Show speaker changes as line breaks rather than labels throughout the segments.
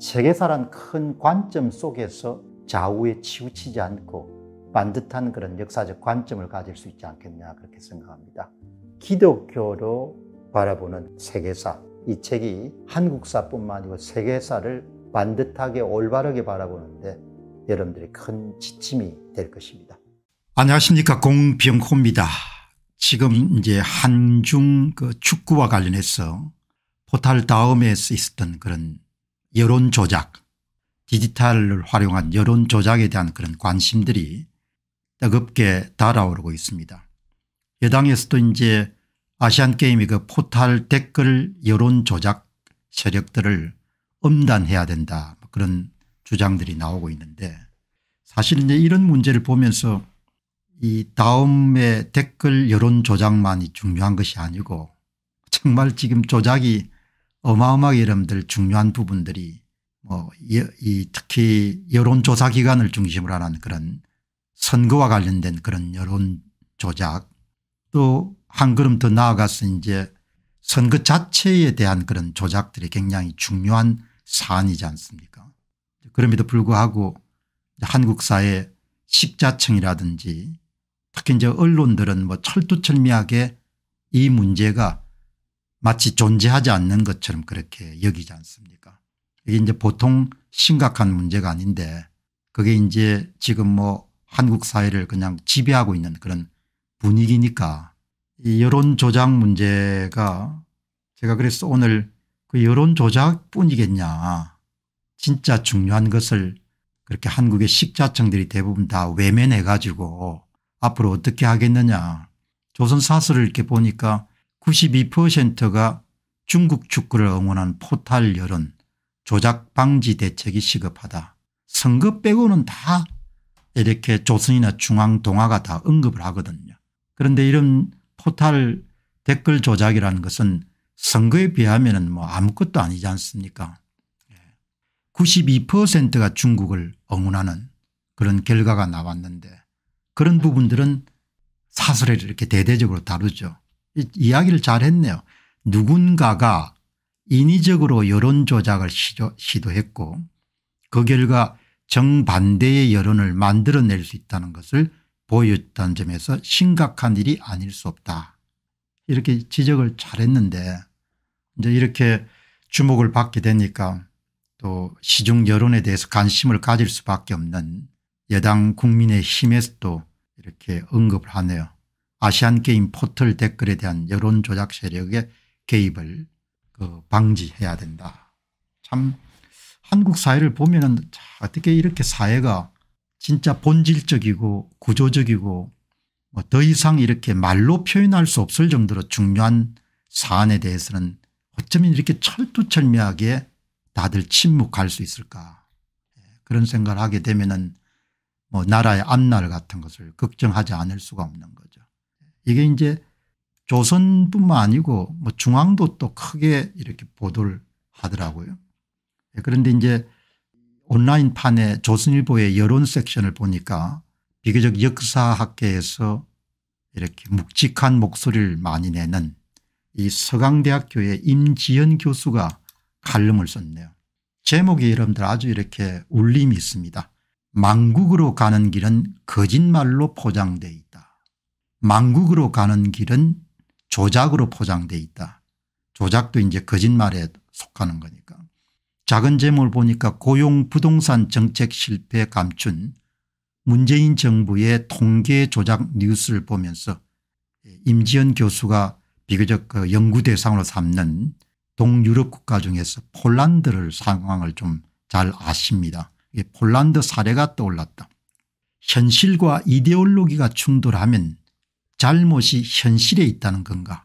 세계사란 큰 관점 속에서 좌우에 치우치지 않고 반듯한 그런 역사적 관점을 가질 수 있지 않겠냐 그렇게 생각합니다. 기독교로 바라보는 세계사 이 책이 한국사뿐만 아니고 세계사를 반듯하게 올바르게 바라보는데 여러분들이 큰 지침이 될 것입니다. 안녕하십니까 공병호입니다. 지금 이제 한중 그 축구와 관련해서 포탈 다음에 쓰였던 그런 여론 조작 디지털을 활용한 여론 조작에 대한 그런 관심들이 뜨겁게 달아오르고 있습니다. 여당에서도 이제 아시안게임의 그 포탈 댓글 여론 조작 세력들을 엄단해야 된다 뭐 그런 주장들이 나오고 있는데 사실 이제 이런 문제를 보면서 이 다음에 댓글 여론 조작만이 중요한 것이 아니고 정말 지금 조작이 어마어마하게 여러분들 중요한 부분들이 뭐이 특히 여론조사 기관을 중심으로 하는 그런 선거와 관련된 그런 여론 조작 또 한 걸음 더 나아가서 이제 선거 자체에 대한 그런 조작들이 굉장히 중요한 사안이지 않습니까 그럼에도 불구하고 한국 사회 식자층이라든지 특히 이제 언론들은 뭐 철두철미하게 이 문제가 마치 존재하지 않는 것처럼 그렇게 여기지 않습니까 이게 이제 보통 심각한 문제가 아닌데 그게 이제 지금 뭐 한국 사회를 그냥 지배하고 있는 그런 분위기니까 이 여론 조작 문제가 제가 그래서 오늘 그 여론 조작뿐이겠냐 진짜 중요한 것을 그렇게 한국의 식자층들이 대부분 다 외면해 가지고 앞으로 어떻게 하겠느냐 조선사설을 이렇게 보니까 92%가 중국 축구를 응원한 포탈 여론 조작 방지 대책이 시급하다. 선거 빼고는 다 이렇게 조선이나 중앙 동화가 다 언급을 하거든요. 그런데 이런 포탈 댓글 조작이라는 것은 선거에 비하면 뭐 아무것도 아니지 않습니까 92%가 예. 중국을 억운하는 그런 결과가 나왔는데 그런 부분들은 사설에 이렇게 대대적으로 다루죠. 이야기를 이 잘했네요. 누군가가 인위적으로 여론 조작을 시도했고 그 결과 정반대의 여론을 만들어낼 수 있다는 것을 보여줬다는 점에서 심각한 일이 아닐 수 없다. 이렇게 지적을 잘했는데 이제 이렇게 주목을 받게 되니까 또 시중 여론에 대해서 관심을 가질 수밖에 없는 여당 국민의힘에서도 이렇게 언급을 하네요. 아시안게임 포털 댓글에 대한 여론조작 세력의 개입을 그 방지해야 된다. 참 한국 사회를 보면 어떻게 이렇게 사회가 진짜 본질적이고 구조적이고 뭐더 이상 이렇게 말로 표현할 수 없을 정도로 중요한 사안에 대해서는 어쩌면 이렇게 철두철미하게 다들 침묵할 수 있을까 예, 그런 생각을 하게 되면 은뭐 나라의 앞날 같은 것을 걱정하지 않을 수가 없는 거 이게 이제 조선뿐만 아니고 뭐 중앙도 또 크게 이렇게 보도를 하더라고요. 예, 그런데 이제 온라인판에 조선일보의 여론 섹션을 보니까 비교적 역사학계에서 이렇게 묵직한 목소리를 많이 내는 이 서강대학교의 임지연 교수가 칼럼을 썼네요. 제목이 여러분들 아주 이렇게 울림이 있습니다. 망국으로 가는 길은 거짓말로 포장돼 있다. 망국으로 가는 길은 조작으로 포장돼 있다. 조작도 이제 거짓말에 속하는 거니까. 작은 재물 보니까 고용 부동산 정책 실패 감춘 문재인 정부의 통계 조작 뉴스를 보면서 임지연 교수가 비교적 그 연구 대상으로 삼는 동유럽 국가 중에서 폴란드를 상황을 좀 잘 아십니다. 폴란드 사례가 떠올랐다. 현실과 이데올로기가 충돌하면 잘못이 현실에 있다는 건가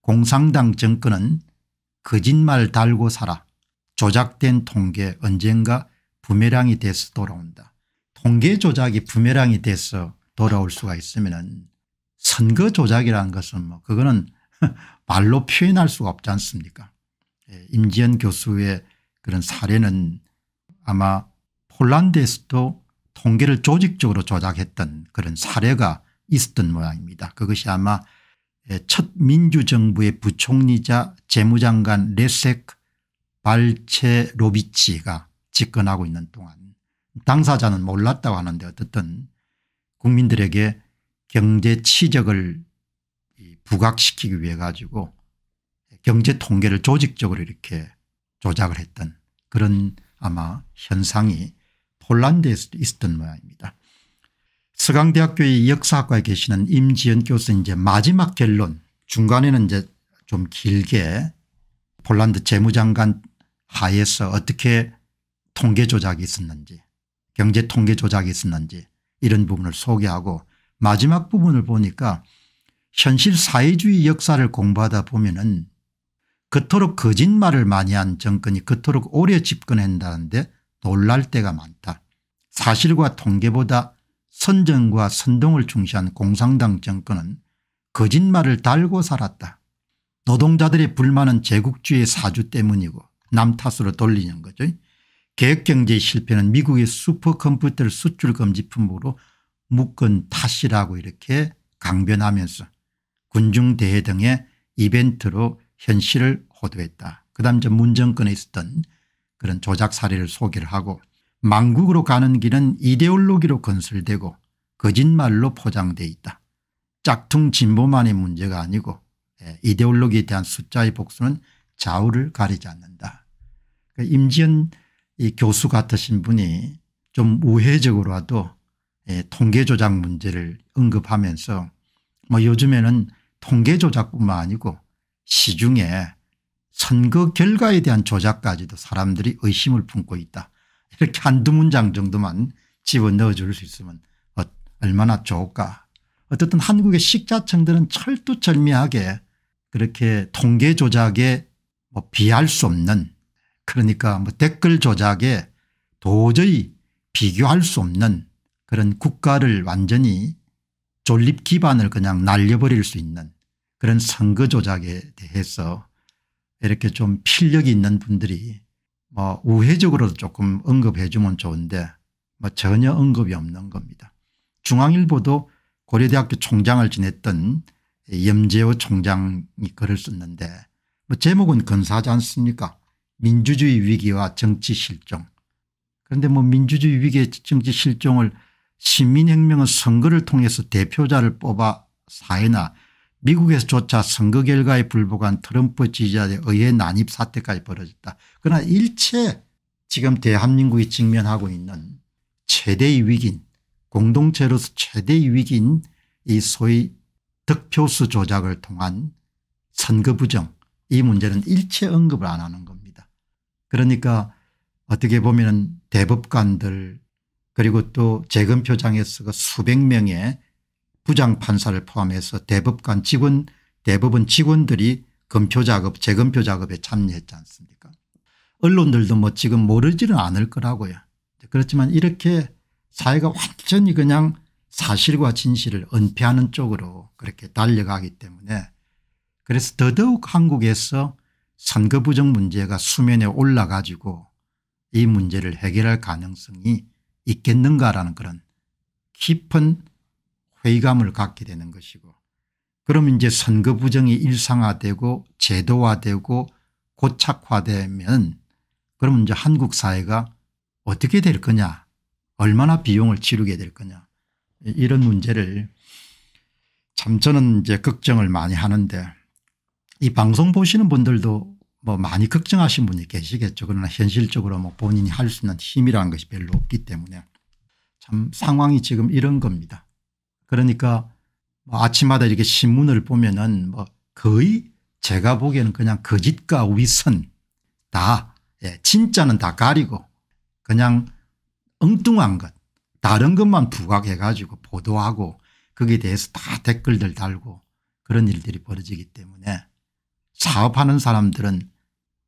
공산당 정권은 거짓말 달고 살아 조작된 통계 언젠가 부메랑이 돼서 돌아온다. 통계 조작이 부메랑이 돼서 돌아올 수가 있으면 선거 조작이라는 것은 뭐 그거는 말로 표현할 수가 없지 않습니까 예, 임지연 교수의 그런 사례는 아마 폴란드에서도 통계를 조직적으로 조작했던 그런 사례가 있었던 모양입니다. 그것이 아마 첫 민주정부의 부총리자 재무장관 레섹 발체로비치가 집권하고 있는 동안 당사자는 몰랐다고 하는데 어떻든 국민들에게 경제 치적을 부각시키기 위해 가지고 경제 통계를 조직적으로 이렇게 조작을 했던 그런 아마 현상이 폴란드에서 있었던 모양입니다. 서강대학교의 역사학과에 계시는 임지연 교수는 이제 마지막 결론 중간에는 이제 좀 길게 폴란드 재무장관 하에서 어떻게 통계 조작이 있었는지 경제 통계 조작이 있었는지 이런 부분을 소개하고 마지막 부분을 보니까 현실 사회주의 역사를 공부하다 보면은 그토록 거짓말을 많이 한 정권이 그토록 오래 집권한다는데 놀랄 때가 많다. 사실과 통계보다 선정과 선동을 중시한 공산당 정권은 거짓말을 달고 살았다. 노동자들의 불만은 제국주의 사주 때문이고 남 탓으로 돌리는 거죠. 계획경제의 실패는 미국의 슈퍼컴퓨터를 수출금지품으로 묶은 탓이라고 이렇게 강변하면서 군중대회 등의 이벤트로 현실을 호도했다. 그 다음 문정권에 있었던 그런 조작 사례를 소개를 하고 망국으로 가는 길은 이데올로기로 건설되고 거짓말로 포장돼 있다. 짝퉁 진보만의 문제가 아니고 예, 이데올로기에 대한 숫자의 복수는 좌우를 가리지 않는다. 그 임지연 교수 같으신 분이 좀 우회적으로라도 예, 통계조작 문제를 언급하면서 뭐 요즘에는 통계조작뿐만 아니고 시중에 선거 결과에 대한 조작까지도 사람들이 의심을 품고 있다. 이렇게 한두 문장 정도만 집어넣어 줄 수 있으면 어, 얼마나 좋을까. 어쨌든 한국의 식자층들은 철두철미하게 그렇게 통계 조작에 뭐 비할 수 없는 그러니까 뭐 댓글 조작에 도저히 비교할 수 없는 그런 국가를 완전히 존립 기반을 그냥 날려버릴 수 있는 그런 선거 조작에 대해서 이렇게 좀 필력이 있는 분들이 뭐 우회적으로도 조금 언급해 주면 좋은데 뭐 전혀 언급이 없는 겁니다. 중앙일보도 고려대학교 총장을 지냈던 염재호 총장이 글을 썼는데 뭐 제목은 근사하지 않습니까 민주주의 위기와 정치 실종 그런데 뭐 민주주의 위기의 정치 실종을 시민혁명은 선거를 통해서 대표자를 뽑아 사회나 미국에서조차 선거 결과에 불복한 트럼프 지지자의 의회 난입 사태까지 벌어졌다. 그러나 일체 지금 대한민국이 직면하고 있는 최대의 위기인 공동체로서 최대의 위기인 이 소위 득표수 조작을 통한 선거 부정 이 문제는 일체 언급을 안 하는 겁니다. 그러니까 어떻게 보면 대법관들 그리고 또 재검표장에 서가 수백 명의 부장판사를 포함해서 대법관 직원 대법원 직원들이 검표 작업 재검표 작업에 참여했지 않습니까 언론들도 뭐 지금 모르지는 않을 거라고요. 그렇지만 이렇게 사회가 완전히 그냥 사실과 진실을 은폐하는 쪽으로 그렇게 달려가기 때문에 그래서 더더욱 한국에서 선거 부정 문제가 수면에 올라가지고 이 문제를 해결할 가능성이 있겠는가라는 그런 깊은 회의감을 갖게 되는 것이고 그러면 이제 선거 부정이 일상화되고 제도화되고 고착화되면 그러면 이제 한국 사회가 어떻게 될 거냐 얼마나 비용을 치르게 될 거냐 이런 문제를 참 저는 이제 걱정을 많이 하는데 이 방송 보시는 분들도 뭐 많이 걱정하신 분이 계시겠죠. 그러나 현실적으로 뭐 본인이 할 수 있는 힘이라는 것이 별로 없기 때문에 참 상황이 지금 이런 겁니다. 그러니까 뭐 아침마다 이렇게 신문을 보면은 뭐 거의 제가 보기에는 그냥 거짓과 그 위선 다 예, 진짜는 다 가리고 그냥 엉뚱한 것 다른 것만 부각해 가지고 보도하고 거기에 대해서 다 댓글들 달고 그런 일들이 벌어지기 때문에 사업하는 사람들은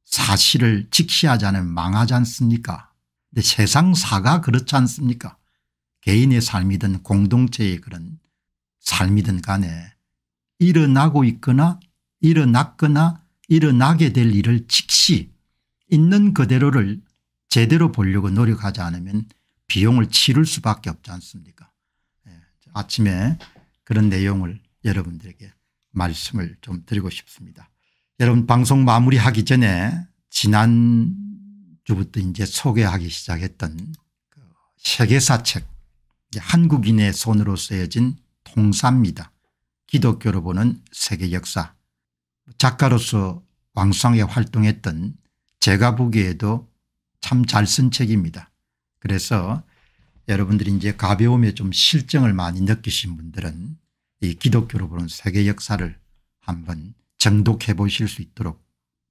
사실을 직시하지 않으면 망하지 않습니까 근데 세상사가 그렇지 않습니까 개인의 삶이든 공동체의 그런 삶이든 간에 일어나고 있거나 일어났거나 일어나게 될 일을 즉시 있는 그대로를 제대로 보려고 노력하지 않으면 비용을 치를 수밖에 없지 않습니까 예, 아침에 그런 내용을 여러분들에게 말씀을 좀 드리고 싶습니다. 여러분 방송 마무리하기 전에 지난주부터 이제 소개하기 시작했던 그 세계사 책 한국인의 손으로 쓰여진 통사입니다. 기독교로 보는 세계 역사 작가로서 왕성히 활동했던 제가 보기에도 참 잘 쓴 책입니다. 그래서 여러분들이 이제 가벼움에 좀 실증을 많이 느끼신 분들은 이 기독교로 보는 세계 역사를 한번 정독해 보실 수 있도록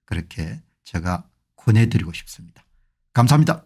그렇게 제가 권해드리고 싶습니다. 감사합니다.